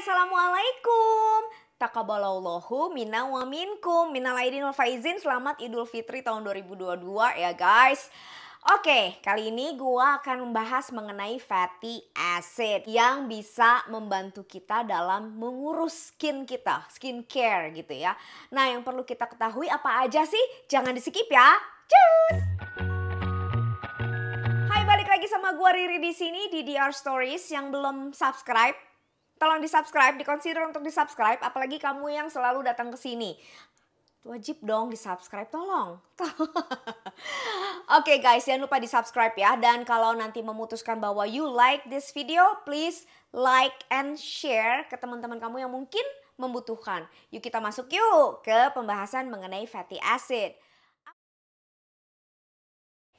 Assalamualaikum. Takabalallahu minna wa minkum. Minal aidin wal faizin. Selamat Idul Fitri tahun 2022 ya guys. Oke, kali ini gua akan membahas mengenai fatty acid yang bisa membantu kita dalam mengurus skin kita, skincare gitu ya. Nah, yang perlu kita ketahui apa aja sih? Jangan di skip ya. Cus! Hai, balik lagi sama gua Riri di sini di DR Stories yang belum subscribe Tolong di-subscribe, di-consider untuk di-subscribe apalagi kamu yang selalu datang ke sini. Wajib dong di-subscribe, tolong. Oke okay guys, jangan lupa di-subscribe ya. Dan kalau nanti memutuskan bahwa you like this video, please like and share ke teman-teman kamu yang mungkin membutuhkan. Yuk kita masuk yuk ke pembahasan mengenai fatty acid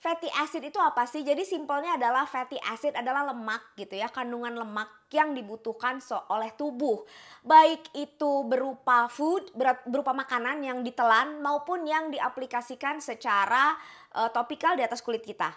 fatty acid itu apa sih? Jadi simpelnya adalah fatty acid adalah lemak gitu ya, kandungan lemak yang dibutuhkan so oleh tubuh. Baik itu berupa food, berupa makanan yang ditelan maupun yang diaplikasikan secara uh, topikal di atas kulit kita.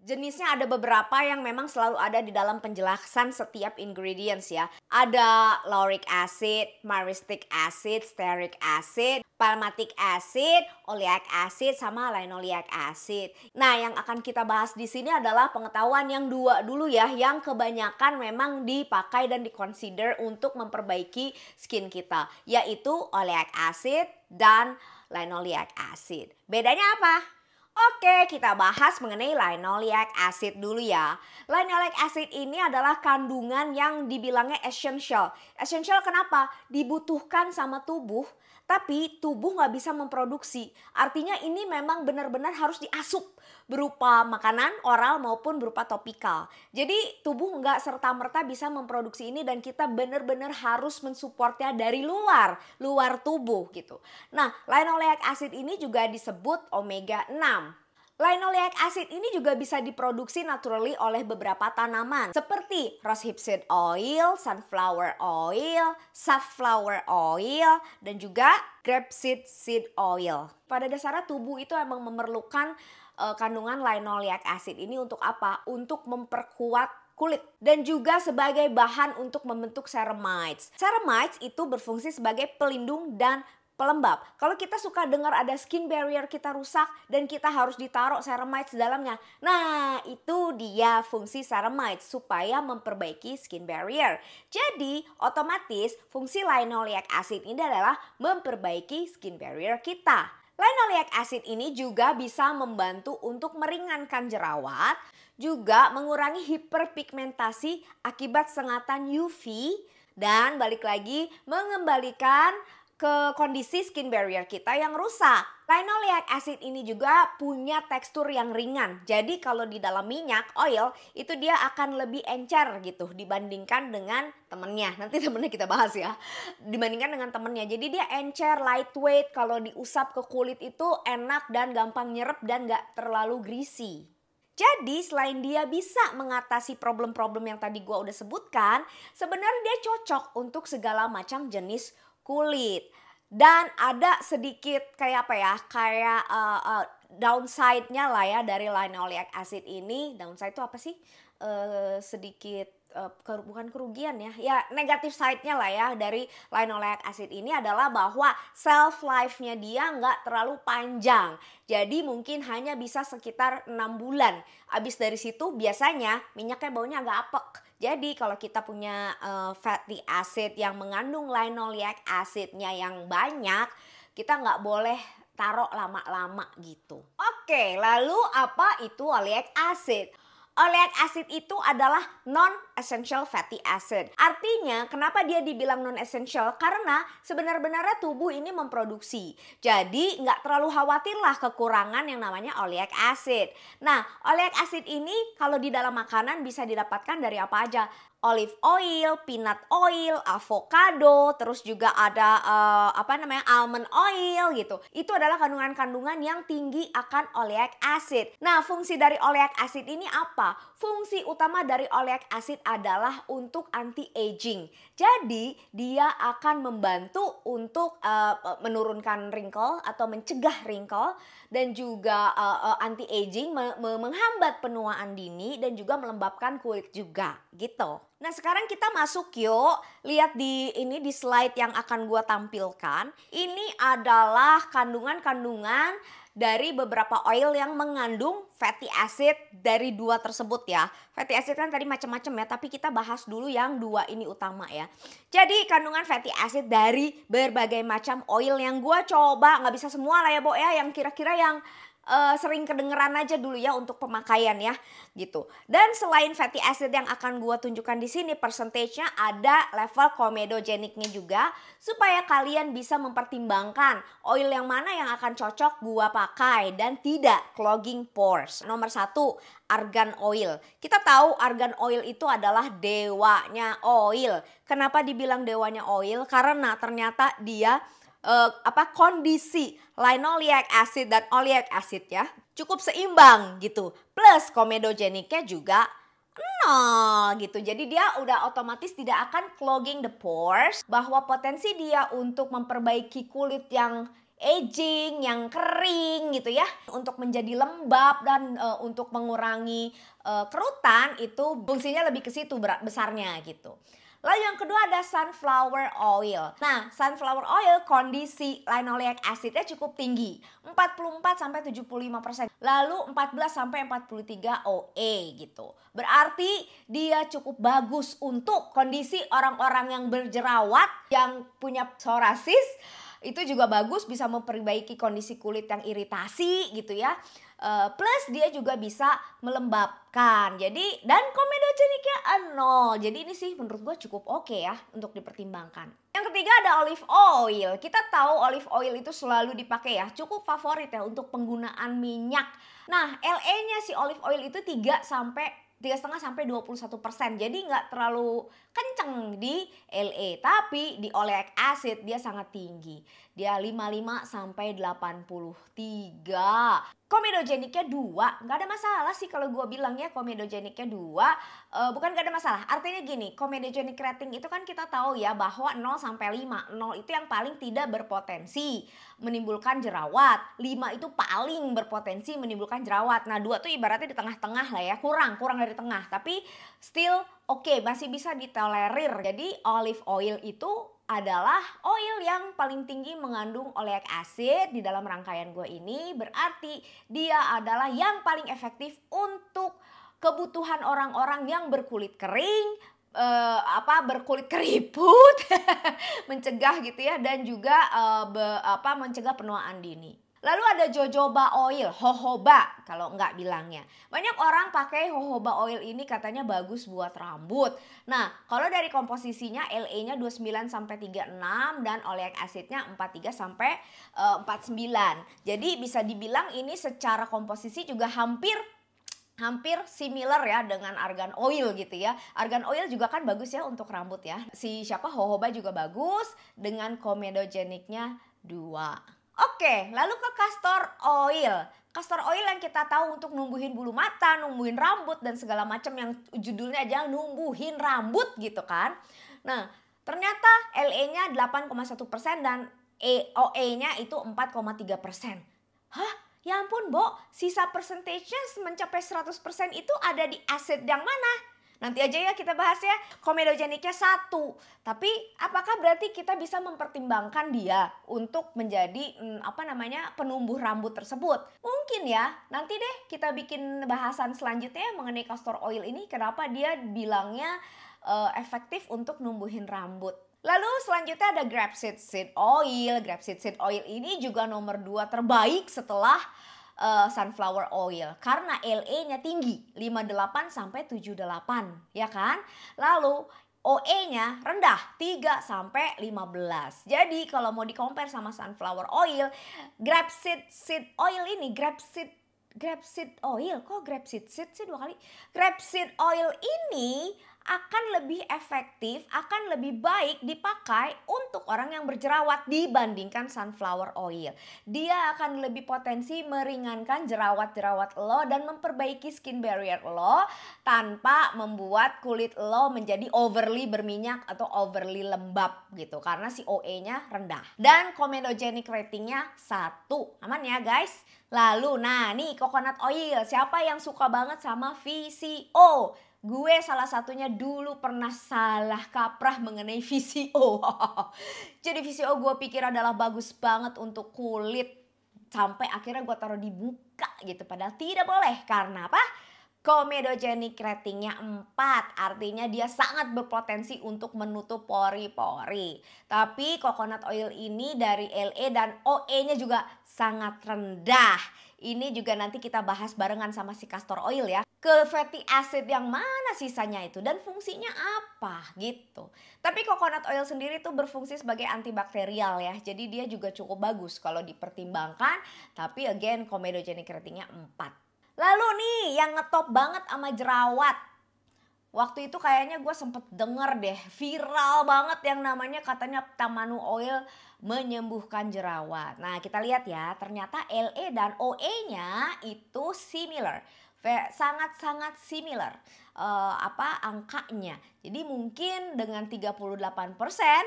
Jenisnya ada beberapa yang memang selalu ada di dalam penjelasan setiap ingredients ya. Ada lauric acid, myristic acid, stearic acid, palmitic acid, oleic acid, sama linoleic acid. Nah, yang akan kita bahas di sini adalah pengetahuan yang dua dulu ya, yang kebanyakan memang dipakai dan dikonsider untuk memperbaiki skin kita, yaitu oleic acid dan linoleic acid. Bedanya apa? Oke, kita bahas mengenai linoleic acid dulu ya. Linoleic acid ini adalah kandungan yang dibilangnya essential. Essential kenapa? Dibutuhkan sama tubuh tapi tubuh nggak bisa memproduksi. Artinya ini memang benar-benar harus diasup berupa makanan oral maupun berupa topikal. Jadi tubuh nggak serta-merta bisa memproduksi ini dan kita benar-benar harus mensupportnya dari luar, luar tubuh gitu. Nah, linoleic acid ini juga disebut omega 6 Linoleic acid ini juga bisa diproduksi naturally oleh beberapa tanaman seperti rosehip seed oil, sunflower oil, safflower oil, dan juga grapeseed seed oil. Pada dasarnya tubuh itu emang memerlukan uh, kandungan linoleic acid ini untuk apa? Untuk memperkuat kulit dan juga sebagai bahan untuk membentuk ceramides. Ceramides itu berfungsi sebagai pelindung dan pelembab. Kalau kita suka dengar ada skin barrier kita rusak dan kita harus ditaruh ceramides dalamnya. Nah, itu dia fungsi ceramides supaya memperbaiki skin barrier. Jadi, otomatis fungsi linoleic acid ini adalah memperbaiki skin barrier kita. Linoleic acid ini juga bisa membantu untuk meringankan jerawat, juga mengurangi hiperpigmentasi akibat sengatan UV dan balik lagi mengembalikan ke kondisi skin barrier kita yang rusak. Linoleic acid ini juga punya tekstur yang ringan. Jadi kalau di dalam minyak, oil, itu dia akan lebih encer gitu dibandingkan dengan temennya. Nanti temennya kita bahas ya. Dibandingkan dengan temennya. Jadi dia encer, lightweight, kalau diusap ke kulit itu enak dan gampang nyerep dan gak terlalu greasy. Jadi selain dia bisa mengatasi problem-problem yang tadi gue udah sebutkan, sebenarnya dia cocok untuk segala macam jenis kulit dan ada sedikit kayak apa ya kayak uh, uh, downside-nya lah ya dari linoleic acid ini downside itu apa sih uh, sedikit uh, bukan kerugian ya ya negatif side-nya lah ya dari linoleic acid ini adalah bahwa self life-nya dia nggak terlalu panjang jadi mungkin hanya bisa sekitar enam bulan abis dari situ biasanya minyaknya baunya agak apek jadi kalau kita punya uh, fatty acid yang mengandung linoleic acidnya yang banyak, kita nggak boleh taruh lama-lama gitu. Oke, lalu apa itu oleic acid? Oleic acid itu adalah non-essential fatty acid. Artinya, kenapa dia dibilang non-essential? Karena sebenarnya tubuh ini memproduksi. Jadi, nggak terlalu khawatirlah kekurangan yang namanya oleic acid. Nah, oleic acid ini kalau di dalam makanan bisa didapatkan dari apa aja olive oil, peanut oil, avocado, terus juga ada uh, apa namanya almond oil gitu. Itu adalah kandungan-kandungan yang tinggi akan oleic acid. Nah, fungsi dari oleic acid ini apa? Fungsi utama dari oleic acid adalah untuk anti aging. Jadi, dia akan membantu untuk uh, menurunkan wrinkle atau mencegah wrinkle dan juga uh, eh, anti aging me me menghambat penuaan dini dan juga melembabkan kulit juga gitu. Nah sekarang kita masuk yuk, lihat di ini di slide yang akan gue tampilkan. Ini adalah kandungan-kandungan dari beberapa oil yang mengandung fatty acid dari dua tersebut ya. Fatty acid kan tadi macam-macam ya, tapi kita bahas dulu yang dua ini utama ya. Jadi kandungan fatty acid dari berbagai macam oil yang gue coba, nggak bisa semua lah ya Bo ya, yang kira-kira yang uh, sering kedengeran aja dulu ya untuk pemakaian ya gitu. Dan selain fatty acid yang akan gue tunjukkan di sini persentasenya ada level komedogeniknya juga supaya kalian bisa mempertimbangkan oil yang mana yang akan cocok gue pakai dan tidak clogging pores. Nomor satu argan oil. Kita tahu argan oil itu adalah dewanya oil. Kenapa dibilang dewanya oil? Karena ternyata dia uh, apa kondisi linoleic acid dan oleic acid ya cukup seimbang gitu. Plus komedogeniknya juga nol gitu. Jadi dia udah otomatis tidak akan clogging the pores bahwa potensi dia untuk memperbaiki kulit yang aging, yang kering gitu ya, untuk menjadi lembab dan uh, untuk mengurangi uh, kerutan itu fungsinya lebih ke situ besarnya gitu. Lalu yang kedua ada sunflower oil. Nah, sunflower oil kondisi linoleic acidnya cukup tinggi, 44 sampai 75%. persen. Lalu 14 sampai 43 OE gitu. Berarti dia cukup bagus untuk kondisi orang-orang yang berjerawat, yang punya psoriasis, itu juga bagus bisa memperbaiki kondisi kulit yang iritasi gitu ya. Uh, plus dia juga bisa melembabkan. Jadi dan komedogeniknya nol. Jadi ini sih menurut gue cukup oke okay ya untuk dipertimbangkan. Yang ketiga ada olive oil. Kita tahu olive oil itu selalu dipakai ya, cukup favorit ya untuk penggunaan minyak. Nah, LE-nya si olive oil itu 3 sampai tiga setengah sampai 21 persen jadi nggak terlalu kenceng di LA, tapi di oleic acid dia sangat tinggi. Dia 55 sampai 83. Komedogeniknya dua, nggak ada masalah sih kalau gue bilangnya komedogeniknya dua. E, bukan gak ada masalah, artinya gini, komedogenic rating itu kan kita tahu ya bahwa 0 sampai 5. 0 itu yang paling tidak berpotensi menimbulkan jerawat. 5 itu paling berpotensi menimbulkan jerawat. Nah dua tuh ibaratnya di tengah-tengah lah ya, kurang, kurang dari tengah. Tapi still oke okay, masih bisa ditolerir. Jadi olive oil itu adalah oil yang paling tinggi mengandung oleic acid di dalam rangkaian gue ini berarti dia adalah yang paling efektif untuk kebutuhan orang-orang yang berkulit kering, Uh, apa berkulit keriput mencegah gitu ya dan juga uh, be, apa mencegah penuaan dini. Lalu ada jojoba oil, jojoba kalau nggak bilangnya. Banyak orang pakai jojoba oil ini katanya bagus buat rambut. Nah, kalau dari komposisinya LA-nya 29 sampai 36 dan oleic acid-nya 43 sampai 49. Eh, Jadi bisa dibilang ini secara komposisi juga hampir hampir similar ya dengan argan oil gitu ya. Argan oil juga kan bagus ya untuk rambut ya. Si siapa jojoba juga bagus dengan komedogeniknya dua. Oke, lalu ke castor oil. Castor oil yang kita tahu untuk numbuhin bulu mata, numbuhin rambut dan segala macam yang judulnya aja numbuhin rambut gitu kan. Nah, ternyata LE-nya 8,1% dan EOE-nya itu 4,3%. Hah? Ya ampun, Bo, sisa persentasenya mencapai 100% itu ada di aset yang mana? Nanti aja ya kita bahas ya komedogeniknya satu. Tapi apakah berarti kita bisa mempertimbangkan dia untuk menjadi hmm, apa namanya penumbuh rambut tersebut? Mungkin ya. Nanti deh kita bikin bahasan selanjutnya mengenai castor oil ini kenapa dia bilangnya uh, efektif untuk numbuhin rambut. Lalu selanjutnya ada grapeseed seed oil. Grapeseed seed oil ini juga nomor dua terbaik setelah uh, sunflower oil karena LA-nya tinggi 58 sampai 78 ya kan. Lalu OE-nya rendah 3 sampai 15. Jadi kalau mau dikompar sama sunflower oil, grapeseed seed oil ini grapeseed grapeseed oil kok grapeseed seed sih dua kali grapeseed oil ini akan lebih efektif, akan lebih baik dipakai untuk orang yang berjerawat dibandingkan sunflower oil. Dia akan lebih potensi meringankan jerawat-jerawat lo dan memperbaiki skin barrier lo tanpa membuat kulit lo menjadi overly berminyak atau overly lembab gitu karena si OE-nya rendah. Dan comedogenic ratingnya satu. Aman ya guys? Lalu nah nih coconut oil, siapa yang suka banget sama VCO? Gue salah satunya dulu pernah salah kaprah mengenai VCO. Jadi VCO gue pikir adalah bagus banget untuk kulit. Sampai akhirnya gue taruh dibuka gitu. Padahal tidak boleh. Karena apa? Komedogenik ratingnya 4, artinya dia sangat berpotensi untuk menutup pori-pori. Tapi coconut oil ini dari LE dan OE-nya juga sangat rendah. Ini juga nanti kita bahas barengan sama si castor oil ya ke fatty acid yang mana sisanya itu dan fungsinya apa gitu. Tapi coconut oil sendiri tuh berfungsi sebagai antibakterial ya. Jadi dia juga cukup bagus kalau dipertimbangkan. Tapi again comedogenic ratingnya 4. Lalu nih yang ngetop banget sama jerawat. Waktu itu kayaknya gue sempet denger deh viral banget yang namanya katanya Tamanu Oil menyembuhkan jerawat. Nah kita lihat ya ternyata LE dan OE nya itu similar sangat-sangat similar uh, apa angkanya. Jadi mungkin dengan 38%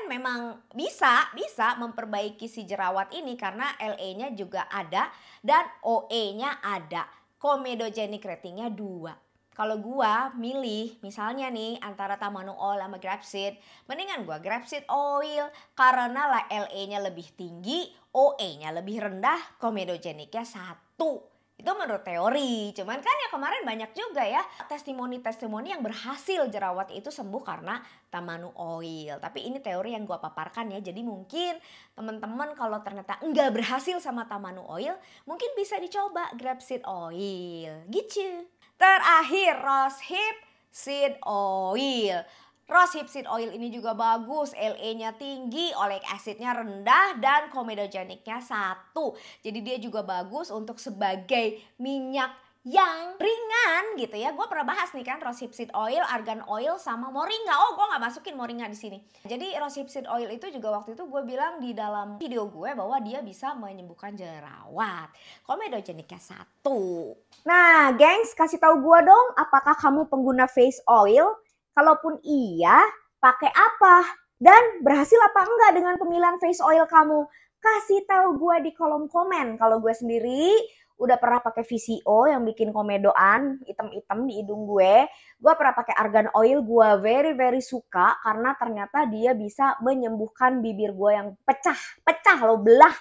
memang bisa bisa memperbaiki si jerawat ini karena LA-nya juga ada dan OE-nya ada. Comedogenic ratingnya 2. Kalau gua milih misalnya nih antara Tamanu Oil sama Grapeseed, mendingan gua Grapeseed Oil karena LA-nya lebih tinggi, OE-nya lebih rendah, komedogeniknya satu itu menurut teori, cuman kan ya kemarin banyak juga ya testimoni-testimoni yang berhasil jerawat itu sembuh karena tamanu oil. Tapi ini teori yang gua paparkan ya, jadi mungkin teman-teman kalau ternyata enggak berhasil sama tamanu oil, mungkin bisa dicoba seed oil gitu. Terakhir rose hip seed oil. Rose seed Oil ini juga bagus, LA-nya tinggi, oleic acid-nya rendah, dan komedogeniknya satu. Jadi dia juga bagus untuk sebagai minyak yang ringan gitu ya. Gue pernah bahas nih kan rose seed oil, argan oil sama moringa. Oh, gue nggak masukin moringa di sini. Jadi rose seed oil itu juga waktu itu gue bilang di dalam video gue bahwa dia bisa menyembuhkan jerawat. Komedogeniknya satu. Nah, gengs, kasih tahu gue dong apakah kamu pengguna face oil Kalaupun iya, pakai apa? Dan berhasil apa enggak dengan pemilihan face oil kamu? Kasih tahu gue di kolom komen. Kalau gue sendiri udah pernah pakai VCO yang bikin komedoan item-item di hidung gue. Gue pernah pakai argan oil, gue very very suka karena ternyata dia bisa menyembuhkan bibir gue yang pecah, pecah loh belah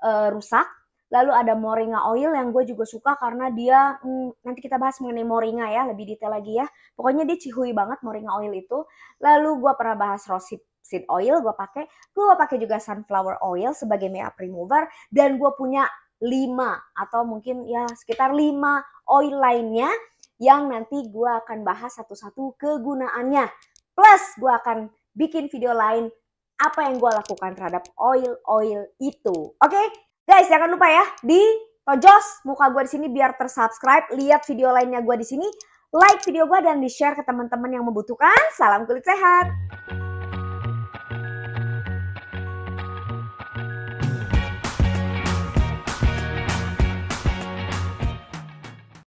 e, rusak Lalu ada moringa oil yang gue juga suka karena dia hmm, nanti kita bahas mengenai moringa ya lebih detail lagi ya. Pokoknya dia cihui banget moringa oil itu. Lalu gue pernah bahas rosip seed oil gue pakai. Gue pakai juga sunflower oil sebagai makeup remover dan gue punya 5 atau mungkin ya sekitar 5 oil lainnya yang nanti gue akan bahas satu-satu kegunaannya. Plus gue akan bikin video lain apa yang gue lakukan terhadap oil-oil itu. Oke, okay? Guys, jangan lupa ya di Tojos muka gue di sini biar tersubscribe. Lihat video lainnya gue di sini, like video gue dan di share ke teman-teman yang membutuhkan. Salam kulit sehat.